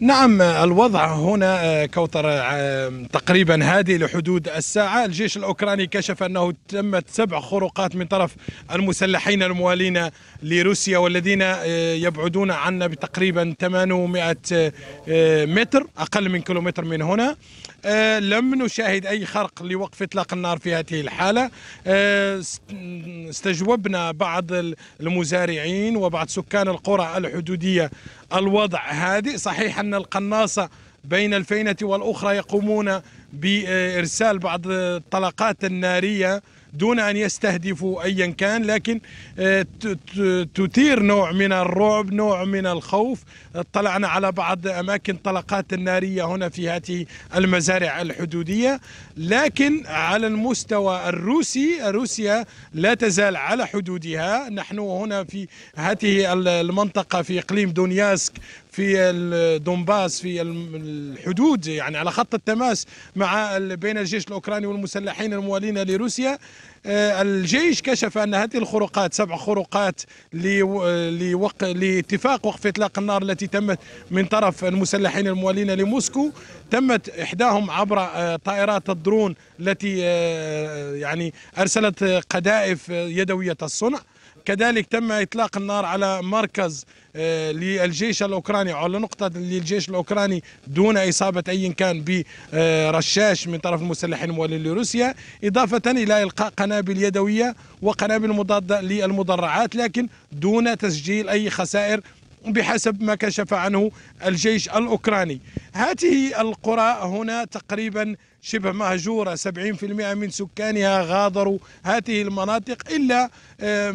نعم الوضع هنا آه، كوثر آه، تقريبا هادي لحدود الساعة الجيش الأوكراني كشف أنه تمت سبع خروقات من طرف المسلحين الموالين لروسيا والذين آه، يبعدون عنا بتقريبا 800 متر أقل من كيلومتر من هنا لم نشاهد أي خرق لوقف إطلاق النار في هذه الحالة استجوبنا بعض المزارعين وبعض سكان القرى الحدودية الوضع هادئ صحيح أن القناصة بين الفينة والأخرى يقومون بإرسال بعض الطلقات النارية دون أن يستهدفوا أيا كان لكن آه، تثير نوع من الرعب نوع من الخوف اطلعنا على بعض أماكن طلقات النارية هنا في هذه المزارع الحدودية لكن على المستوى الروسي روسيا لا تزال على حدودها نحن هنا في هذه المنطقة في إقليم دونياسك في دونباس في الحدود يعني على خط التماس مع بين الجيش الاوكراني والمسلحين الموالين لروسيا آه، الجيش كشف ان هذه الخروقات سبع خروقات لوق... لاتفاق وقف اطلاق النار التي تمت من طرف المسلحين الموالين لموسكو تمت احداهم عبر آه، طائرات الدرون التي آه، يعني ارسلت قذائف يدويه الصنع كذلك تم إطلاق النار على مركز آه، للجيش الأوكراني على نقطة للجيش الأوكراني دون إصابة أي كان برشاش من طرف المسلحين الموالين لروسيا إضافة إلى إلقاء قنابل يدوية وقنابل مضادة للمدرعات لكن دون تسجيل أي خسائر بحسب ما كشف عنه الجيش الأوكراني هذه القرى هنا تقريبا شبه مهجورة 70% من سكانها غادروا هذه المناطق إلا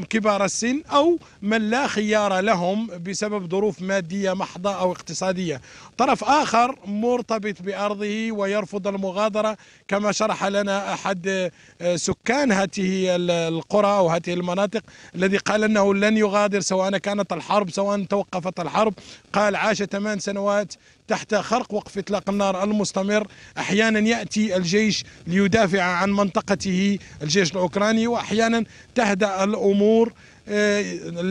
كبار السن أو من لا خيار لهم بسبب ظروف مادية محضة أو اقتصادية طرف آخر مرتبط بأرضه ويرفض المغادرة كما شرح لنا أحد آه، سكان هذه القرى أو هذه المناطق الذي قال أنه لن يغادر سواء كانت الحرب سواء توقفت الحرب قال عاش ثمان سنوات تحت خرق وقف اطلاق النار المستمر احيانا ياتي الجيش ليدافع عن منطقته الجيش الاوكراني واحيانا تهدا الامور آه،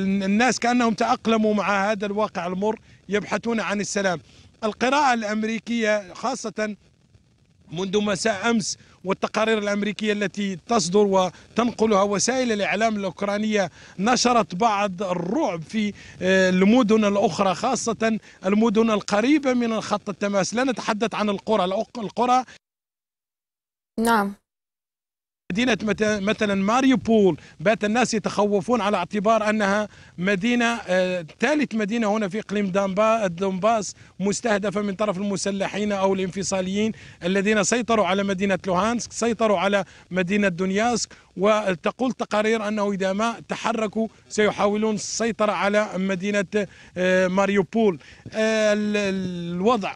الناس كانهم تاقلموا مع هذا الواقع المر يبحثون عن السلام القراءه الامريكيه خاصه منذ مساء أمس والتقارير الأمريكية التي تصدر وتنقلها وسائل الإعلام الأوكرانية نشرت بعض الرعب في آه، المدن الأخرى خاصة المدن القريبة من خط التماس لا نتحدث عن القرى القرى نعم مدينة مثلا ماريوبول بات الناس يتخوفون على اعتبار أنها مدينة آه، ثالث مدينة هنا في إقليم دونباس مستهدفة من طرف المسلحين أو الانفصاليين الذين سيطروا على مدينة لوهانسك سيطروا على مدينة دونياسك وتقول تقارير أنه إذا ما تحركوا سيحاولون السيطرة على مدينة آه، ماريوبول آه، الوضع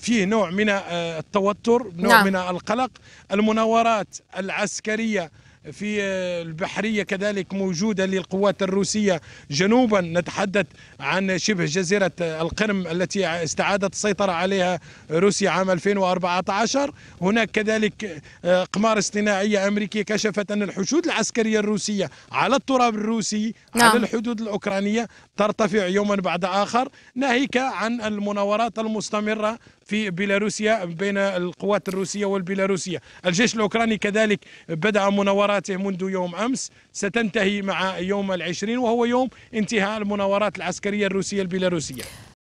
فيه نوع من آه، التوتر نوع نعم. من القلق المناورات العسكرية في آه، البحرية كذلك موجودة للقوات الروسية جنوبا نتحدث عن شبه جزيرة القرم التي استعادت السيطرة عليها روسيا عام 2014 هناك كذلك آه، قمار اصطناعية أمريكية كشفت أن الحشود العسكرية الروسية على التراب الروسي نعم. على الحدود الأوكرانية ترتفع يوما بعد آخر ناهيك عن المناورات المستمرة في بيلاروسيا بين القوات الروسية والبيلاروسية الجيش الأوكراني كذلك بدأ مناوراته منذ يوم أمس ستنتهي مع يوم العشرين وهو يوم انتهاء المناورات العسكرية الروسية البيلاروسية